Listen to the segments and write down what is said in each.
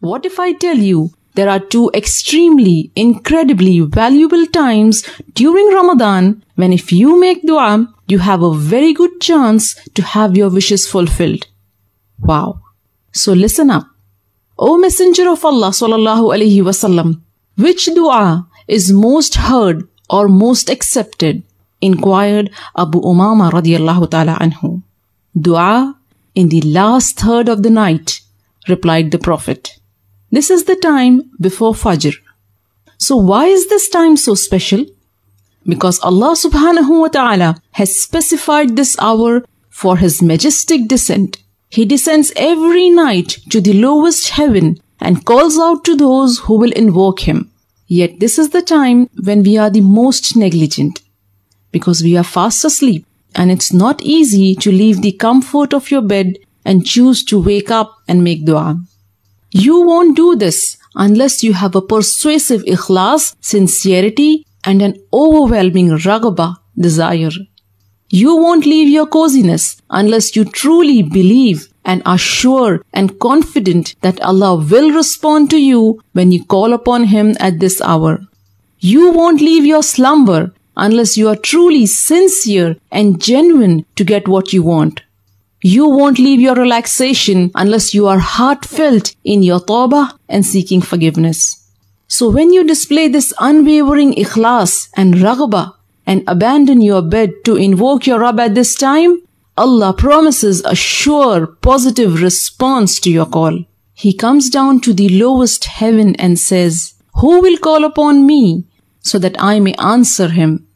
What if I tell you there are two extremely, incredibly valuable times during Ramadan when if you make dua, you have a very good chance to have your wishes fulfilled. Wow. So listen up. O Messenger of Allah sallallahu alaihi wasallam, which dua is most heard or most accepted? inquired Abu Umama radiallahu ta'ala anhu. Dua in the last third of the night, replied the Prophet. This is the time before Fajr. So why is this time so special? Because Allah subhanahu wa ta'ala has specified this hour for His majestic descent. He descends every night to the lowest heaven and calls out to those who will invoke Him. Yet this is the time when we are the most negligent because we are fast asleep and it's not easy to leave the comfort of your bed and choose to wake up and make dua. You won't do this unless you have a persuasive ikhlas, sincerity, and an overwhelming ragaba, desire. You won't leave your coziness unless you truly believe and are sure and confident that Allah will respond to you when you call upon Him at this hour. You won't leave your slumber unless you are truly sincere and genuine to get what you want. You won't leave your relaxation unless you are heartfelt in your tawbah and seeking forgiveness. So when you display this unwavering ikhlas and raghbah and abandon your bed to invoke your Rabb at this time, Allah promises a sure positive response to your call. He comes down to the lowest heaven and says, Who will call upon me so that I may answer him?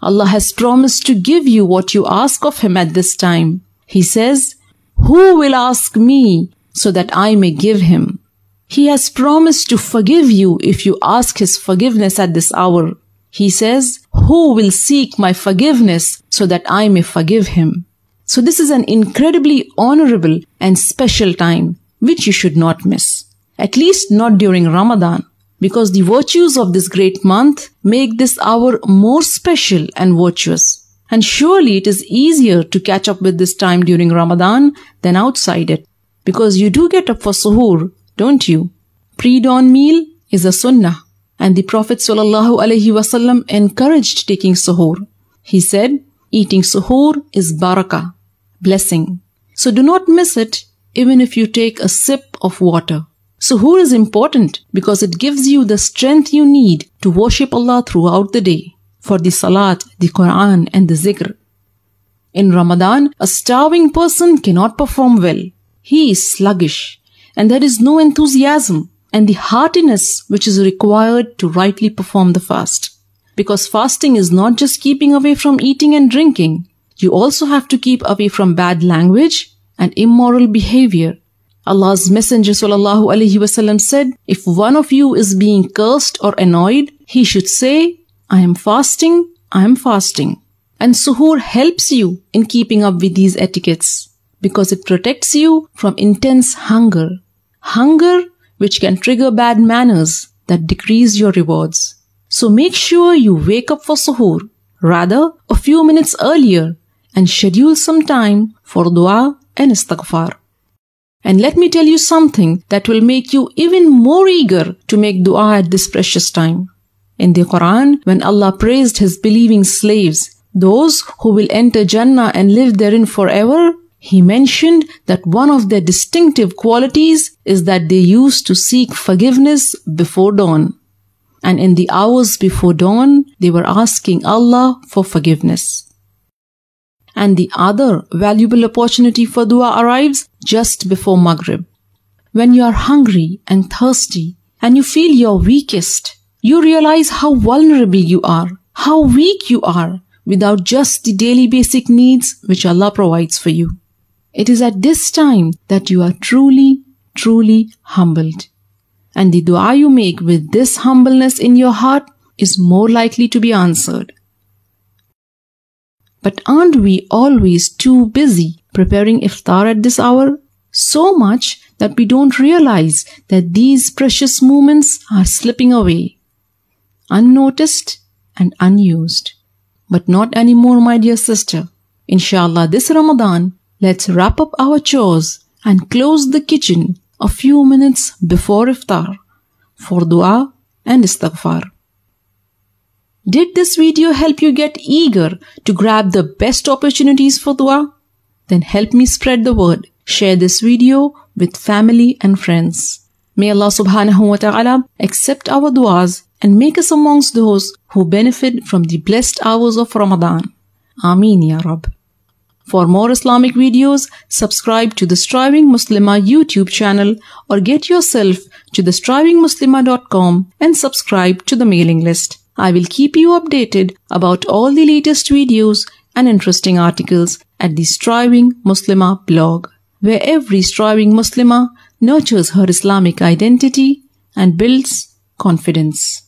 Allah has promised to give you what you ask of him at this time. He says, Who will ask me so that I may give him? He has promised to forgive you if you ask his forgiveness at this hour. He says, Who will seek my forgiveness so that I may forgive him? So this is an incredibly honorable and special time which you should not miss, at least not during Ramadan, because the virtues of this great month make this hour more special and virtuous. And surely it is easier to catch up with this time during Ramadan than outside it, because you do get up for suhoor, don't you? Pre-dawn meal is a sunnah, and the Prophet ﷺ encouraged taking suhoor. He said, eating suhoor is barakah, blessing. So do not miss it even if you take a sip of water. Suhoor is important because it gives you the strength you need to worship Allah throughout the day for the Salat, the Quran, and the Zikr. In Ramadan, a starving person cannot perform well. He is sluggish, and there is no enthusiasm and the heartiness which is required to rightly perform the fast. Because fasting is not just keeping away from eating and drinking, you also have to keep away from bad language and immoral behavior. Allah's Messenger said, if one of you is being cursed or annoyed, he should say, I am fasting, I am fasting. And suhoor helps you in keeping up with these etiquettes because it protects you from intense hunger. Hunger which can trigger bad manners that decrease your rewards. So make sure you wake up for suhoor, rather a few minutes earlier and schedule some time for dua and istighfar. And let me tell you something that will make you even more eager to make dua at this precious time. In the Quran, when Allah praised His believing slaves, those who will enter Jannah and live therein forever, He mentioned that one of their distinctive qualities is that they used to seek forgiveness before dawn. And in the hours before dawn, they were asking Allah for forgiveness. And the other valuable opportunity for dua arrives just before Maghrib. When you are hungry and thirsty and you feel your weakest, you realize how vulnerable you are, how weak you are without just the daily basic needs which Allah provides for you. It is at this time that you are truly, truly humbled. And the dua you make with this humbleness in your heart is more likely to be answered. But aren't we always too busy preparing iftar at this hour? So much that we don't realize that these precious moments are slipping away unnoticed and unused. But not anymore, my dear sister. Inshallah, this Ramadan, let's wrap up our chores and close the kitchen a few minutes before iftar for dua and istighfar. Did this video help you get eager to grab the best opportunities for dua? Then help me spread the word. Share this video with family and friends. May Allah subhanahu wa ta'ala accept our du'as and make us amongst those who benefit from the blessed hours of Ramadan. Ameen Ya Rab. For more Islamic videos, subscribe to the Striving Muslima YouTube channel or get yourself to thestrivingmuslima.com and subscribe to the mailing list. I will keep you updated about all the latest videos and interesting articles at the Striving Muslima blog, where every striving Muslima nurtures her Islamic identity and builds confidence.